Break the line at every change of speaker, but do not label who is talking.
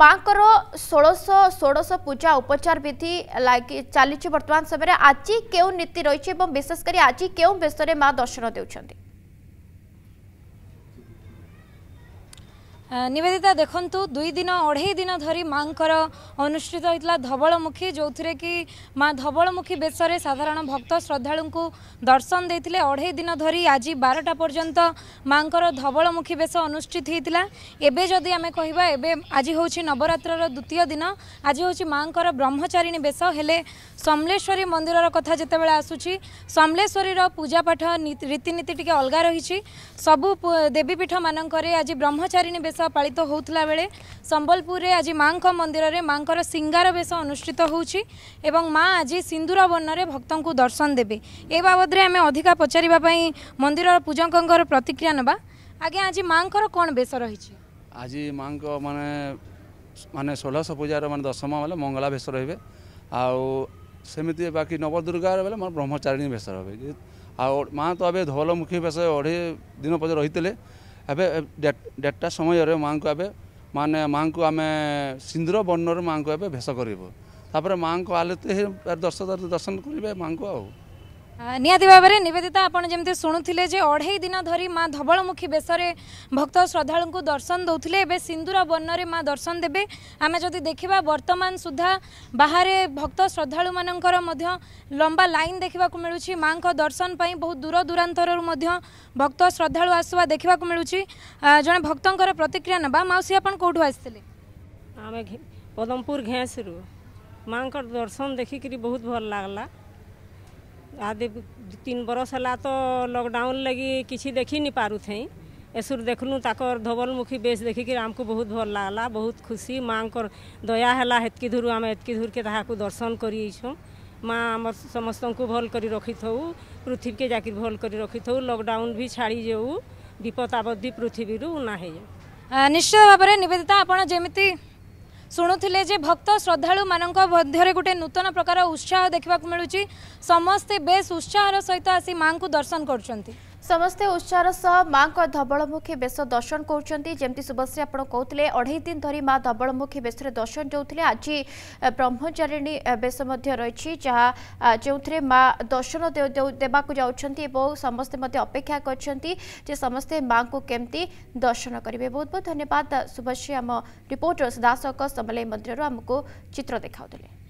ମାଆଙ୍କର ଷୋଳଶ ଷୋଡ଼ଶ ପୂଜା ଉପଚାର ବିଧି ଲାଗି ଚାଲିଛି ବର୍ତ୍ତମାନ ସମୟରେ ଆଜି କେଉଁ ନୀତି ରହିଛି ଏବଂ ବିଶେଷ କରି ଆଜି କେଉଁ ବେଶରେ ମାଆ ଦର୍ଶନ ଦେଉଛନ୍ତି
নিবেদিতা দেখন্তু দুই দিন অড়াই দিন ধরি মাঙ্কর অনুষ্ঠিত হয়েছিল ধবলমুখী যে কি মা ধবলমুখী বেশরে সাধারণ ভক্ত শ্রদ্ধাড়ু দর্শন দিয়ে অড়াই দিন ধরি আজ বারোটা পর্যন্ত মাঙ্কর ধবলমুখী বেশ অনুষ্ঠিত হয়েছিল এবে যদি আমি কহবা এবে আজ হচ্ছে নবরাত্রর দ্বিতীয় দিন আজ হচ্ছে মাঙ্কর ব্রহ্মচারিণী বেশ হলে সমলেশ্বরী মন্দিরর কথা যেতবে আসুচি সমলেশ্বরীর পূজাপাঠ রীতিনীতি টিকি অলগা রয়েছে সবু দেবীপীঠ মানুষ আজ ব্রহ্মচারিণী বেশ ବେଶ ପାଳିତ ହେଉଥିଲା ବେଳେ ସମ୍ବଲପୁରରେ ଆଜି ମାଆଙ୍କ ମନ୍ଦିରରେ ମାଆଙ୍କର ସିଙ୍ଗାର ବେଶ ଅନୁଷ୍ଠିତ ହେଉଛି ଏବଂ ମାଆ ଆଜି ସିନ୍ଦୁର ବର୍ଣ୍ଣରେ ଭକ୍ତଙ୍କୁ ଦର୍ଶନ ଦେବେ ଏ ବାବଦରେ ଆମେ ଅଧିକା ପଚାରିବା ପାଇଁ ମନ୍ଦିରର ପୂଜକଙ୍କର ପ୍ରତିକ୍ରିୟା ନେବା ଆଜ୍ଞା ଆଜି ମାଆଙ୍କର କ'ଣ ବେଶ ରହିଛି
ଆଜି ମାଆଙ୍କ ମାନେ ମାନେ ଷୋହଳଶହ ପୂଜାର ମାନେ ଦଶମ ବେଲେ ମଙ୍ଗଳା ବେଶ ରହିବେ ଆଉ ସେମିତି ବାକି ନବଦୁର୍ଗାର ବେଲେ ମୋର ବ୍ରହ୍ମଚାରିଣୀ ବେଶ ରହିବେ ଆଉ ମାଆ ତ ଏବେ ଧବଲମୁଖୀ ବେଶ ଅଢ଼େଇ ଦିନ ପର୍ଯ୍ୟନ୍ତ ରହିଥିଲେ ଏବେ ଡେଟ୍ଟା ସମୟରେ ମାଆଙ୍କୁ ଏବେ ମାନେ ମାଆଙ୍କୁ ଆମେ ସିନ୍ଦୁର ବର୍ଣ୍ଣରେ ମାଆଙ୍କୁ ଏବେ ଭେଷ କରିବୁ ତାପରେ ମାଆଙ୍କ ଆଲତି ଦର୍ଶନ କରିବେ ମାଆଙ୍କୁ ଆଉ
ନିହାତି ଭାବରେ ନିବେଦିତା ଆପଣ ଯେମିତି ଶୁଣୁଥିଲେ ଯେ ଅଢ଼େଇ ଦିନ ଧରି ମା ଧବଳମୁଖୀ ବେଶରେ ଭକ୍ତ ଶ୍ରଦ୍ଧାଳୁଙ୍କୁ ଦର୍ଶନ ଦେଉଥିଲେ ଏବେ ସିନ୍ଦୁର ବର୍ଣ୍ଣରେ ମା ଦର୍ଶନ ଦେବେ ଆମେ ଯଦି ଦେଖିବା ବର୍ତ୍ତମାନ ସୁଦ୍ଧା ବାହାରେ ଭକ୍ତ ଶ୍ରଦ୍ଧାଳୁମାନଙ୍କର ମଧ୍ୟ ଲମ୍ବା ଲାଇନ୍ ଦେଖିବାକୁ ମିଳୁଛି ମାଙ୍କ ଦର୍ଶନ ପାଇଁ ବହୁତ ଦୂର ଦୂରାନ୍ତରରୁ ମଧ୍ୟ ଭକ୍ତ ଶ୍ରଦ୍ଧାଳୁ ଆସୁବା ଦେଖିବାକୁ ମିଳୁଛି ଜଣେ ଭକ୍ତଙ୍କର ପ୍ରତିକ୍ରିୟା ନେବା ମାଉସୀ ଆପଣ କେଉଁଠୁ ଆସିଥିଲେ
ଆମେ ପଦମପୁର ଘେଁସରୁ ମାଙ୍କର ଦର୍ଶନ ଦେଖିକିରି ବହୁତ ଭଲ ଲାଗଲା ଆଦି ତିନି ବରଷ ହେଲା ତ ଲକଡାଉନ୍ ଲାଗି କିଛି ଦେଖିନି ପାରୁଥାଇ ଏସୁର ଦେଖଲୁ ତାଙ୍କର ଧବଲମୁଖୀ ବେଶ ଦେଖିକିରି ଆମକୁ ବହୁତ ଭଲ ଲାଗଲା ବହୁତ ଖୁସି ମାଆଙ୍କର ଦୟା ହେଲା ହେତ୍କି ଧୁରୁ ଆମେ ହେତ୍କି ଧୁରକେ ତାହାକୁ ଦର୍ଶନ କରିଛୁ ମା ଆମର ସମସ୍ତଙ୍କୁ ଭଲ କରି ରଖିଥାଉ ପୃଥିବୀକେ ଯାକି ଭଲ କରି ରଖିଥାଉ ଲକଡାଉନ୍ ବି ଛାଡ଼ି ଯାଉ ବିପଦ ଆବଦ୍ଧି ପୃଥିବୀରୁ ନା ହେଇଯାଉ ନିଶ୍ଚୟ ଭାବରେ ନିବେଦିତା ଆପଣ ଯେମିତି
ଶୁଣୁଥିଲେ ଯେ ଭକ୍ତ ଶ୍ରଦ୍ଧାଳୁମାନଙ୍କ ମଧ୍ୟରେ ଗୋଟେ ନୂତନ ପ୍ରକାର ଉତ୍ସାହ ଦେଖିବାକୁ ମିଳୁଛି ସମସ୍ତେ ବେଶ ଉତ୍ସାହର ସହିତ ଆସି ମାଆଙ୍କୁ ଦର୍ଶନ କରୁଛନ୍ତି समस्ते उत्साहस
मावलमुखी बेस दर्शन गर् आपण कहतले अढाई दिन धरिमा धवलमुखी बेसरे दर्शन जो आज ब्रह्मचारिणी बेस रहिले मार्शन देवाको जाउँदै समस्ते मध्येक्षा गर्छ केमति दर्शन करबे बहुत बहुत धन्यवाद शुभश्री आम रिपोर्टर्स दासक समलै मन्दिर आमु चित देखाउँदै